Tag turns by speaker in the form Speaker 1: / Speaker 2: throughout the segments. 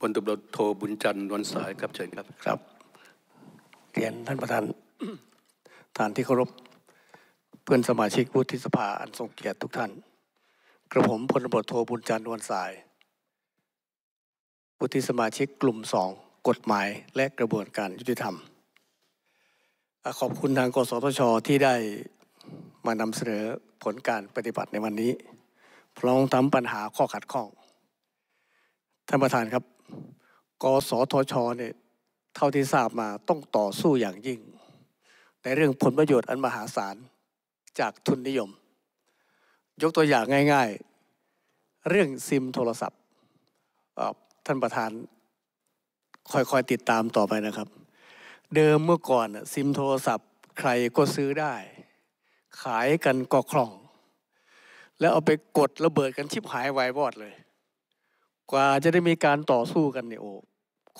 Speaker 1: พลตบรโทบุญจันทร์วันสายครับเชิญครับครับเรียนท่านประธานท่านที่เคารพ เพื่อนสมาชิกวุฒิสภาอันทรงเกียรติทุกท่าน กระผมพลตบรโทบุญจันทร์วันสายวุฒิสมาชิกกลุ่มสองกฎหมายและกระบวนการยุติธรรมขอบคุณทางกสทช ที่ได้มานำเสนอผลการปฏิบัติในวันนี้พร้อมทำปัญหาข้อขัดข้อง ท่านประธานครับกสทชเนี่ยเท่าที่ทราบมาต้องต่อสู้อย่างยิ่งในเรื่องผลประโยชน์อันมหาศาลจากทุนนิยม ยกตัวอย่างง่าย ๆ เรื่องซิมโทรศัพท์ท่านประธานคอยๆติดตามต่อไปนะครับ เดิมเมื่อก่อนซิมโทรศัพท์ใครก็ซื้อได้ ขายกันก็คล่อง แล้วเอาไปกดระเบิดกันชิบหายวายวอดเลยกว่าจะได้มีการต่อสู้กันเนี่ยโอ้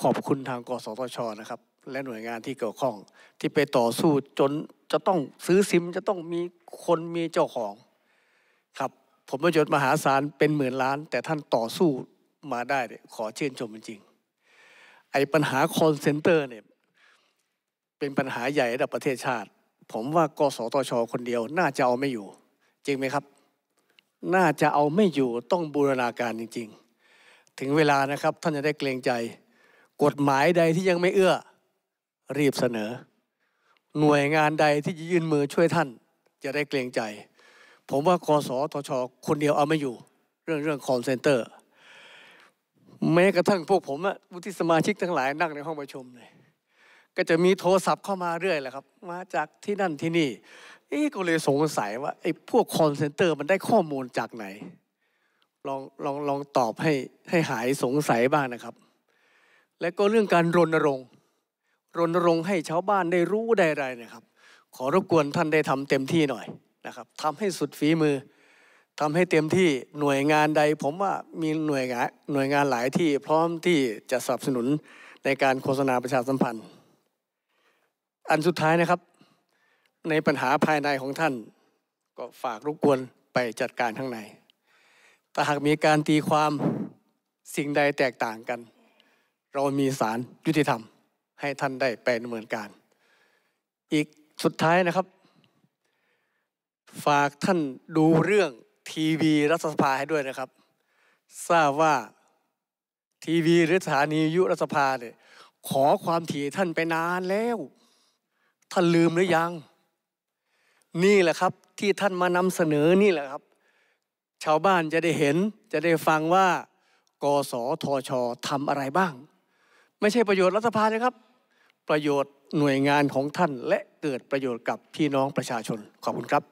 Speaker 1: ขอบคุณทางกสทชนะครับ และหน่วยงานที่เกี่ยวข้อง ที่ไปต่อสู้จนจะต้องซื้อซิมจะต้องมีคนมีเจ้าของครับ ผมประโยชน์มหาศาลเป็นหมื่นล้าน แต่ท่านต่อสู้มาได้ขอเชื่นชมจริงไอ้ปัญหาคอนเซนเตอร์เนี่ยเป็นปัญหาใหญ่ระดับประเทศชาติ ผมว่ากสทช คนเดียวน่าจะเอาไม่อยู่ จริงไหมครับ น่าจะเอาไม่อยู่ต้องบูรณาการจริง ๆถึงเวลานะครับ ท่านจะได้เกรงใจ กฎหมายใดที่ยังไม่เอื้อรีบเสนอ หน่วยงานใดที่จะยื่นมือช่วยท่านจะได้เกรงใจ ผมว่าคอสอทชคนเดียวเอาไม่อยู่เรื่องเรื่องคอนเซนเตอร์ แม้กระทั่งพวกผมอะวุฒิสมาชิกทั้งหลายนั่งในห้องประชุมเลยก็จะมีโทรศัพท์เข้ามาเรื่อยแหละครับ มาจากที่นั่นที่นี่เอ๊ก็เลยสงสัยว่าไอ้พวกคอนเซนเตอร์มันได้ข้อมูลจากไหนลองลองลองตอบให้ให้หายสงสัยบ้างนะครับ และก็เรื่องการรณรงค์รณรงค์ให้ชาวบ้านได้รู้ได้ไรนะครับ ขอรบกวนท่านได้ทำเต็มที่หน่อยนะครับทำให้สุดฝีมือ ทำให้เต็มที่หน่วยงานใด ผมว่ามีหน่วยงานหน่วยงานหลายที่พร้อมที่จะสนับสนุนในการโฆษณาประชาสัมพันธ์ อันสุดท้ายนะครับ ในปัญหาภายในของท่านก็ฝากรบกวนไปจัดการข้างในแต่หากมีการตีความสิ่งใดแตกต่างกัน เรามีสารยุติธรรม ให้ท่านได้ไปดำเนินการอีกสุดท้ายนะครับ ฝากท่านดูเรื่องทีวีรัฐสภาให้ด้วยนะครับ ทราบว่าทีวีหรือสถานียุรัฐสภาเนี่ยขอความถี่ท่านไปนานแล้ว ท่านลืมหรือยัง นี่แหละครับ ที่ท่านมานำเสนอนี่แหละครับชาวบ้านจะได้เห็นจะได้ฟังว่า กสทช ทำอะไรบ้าง ไม่ใช่ประโยชน์รัฐบาลนะครับ ประโยชน์หน่วยงานของท่านและเกิดประโยชน์กับพี่น้องประชาชนขอบคุณครับ